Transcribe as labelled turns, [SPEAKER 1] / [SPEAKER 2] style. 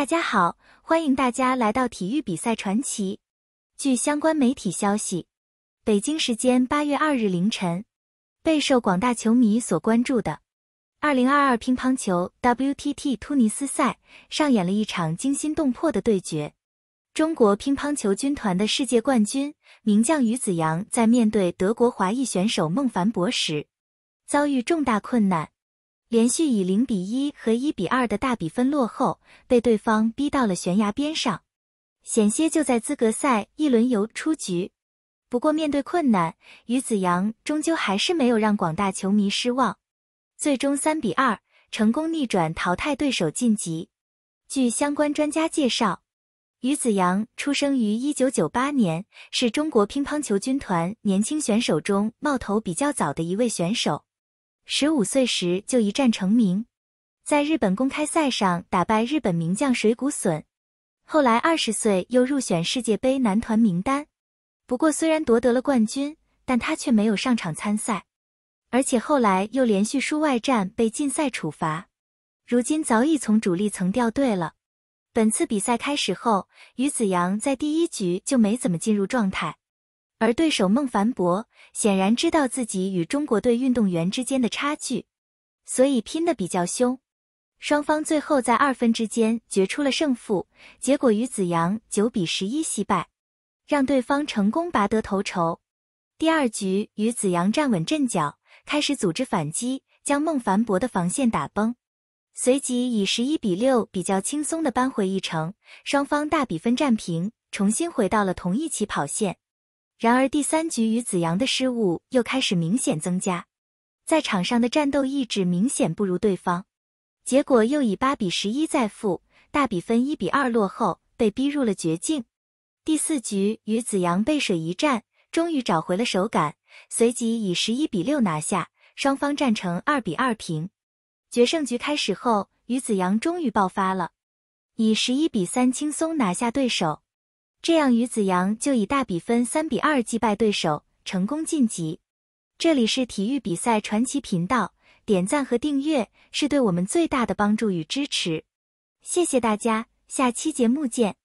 [SPEAKER 1] 大家好，欢迎大家来到体育比赛传奇。据相关媒体消息，北京时间八月二日凌晨，备受广大球迷所关注的二零二二乒乓球 WTT 突尼斯赛上演了一场惊心动魄的对决。中国乒乓球军团的世界冠军名将于子洋在面对德国华裔选手孟凡博时，遭遇重大困难。连续以零比一和一比二的大比分落后，被对方逼到了悬崖边上，险些就在资格赛一轮游出局。不过，面对困难，于子洋终究还是没有让广大球迷失望，最终三比二成功逆转淘汰对手晋级。据相关专家介绍，于子洋出生于一九九八年，是中国乒乓球军团年轻选手中冒头比较早的一位选手。十五岁时就一战成名，在日本公开赛上打败日本名将水谷隼，后来二十岁又入选世界杯男团名单。不过虽然夺得了冠军，但他却没有上场参赛，而且后来又连续输外战被禁赛处罚，如今早已从主力层掉队了。本次比赛开始后，于子洋在第一局就没怎么进入状态。而对手孟凡博显然知道自己与中国队运动员之间的差距，所以拼得比较凶。双方最后在二分之间决出了胜负，结果于子洋九比十一惜败，让对方成功拔得头筹。第二局于子阳站稳阵脚，开始组织反击，将孟凡博的防线打崩，随即以十一比六比较轻松的扳回一城，双方大比分战平，重新回到了同一起跑线。然而，第三局于子阳的失误又开始明显增加，在场上的战斗意志明显不如对方，结果又以八比十一再负，大比分一比二落后，被逼入了绝境。第四局于子阳背水一战，终于找回了手感，随即以十一比六拿下，双方战成二比二平。决胜局开始后，于子阳终于爆发了，以十一比三轻松拿下对手。这样，于子阳就以大比分三比二击败对手，成功晋级。这里是体育比赛传奇频道，点赞和订阅是对我们最大的帮助与支持，谢谢大家，下期节目见。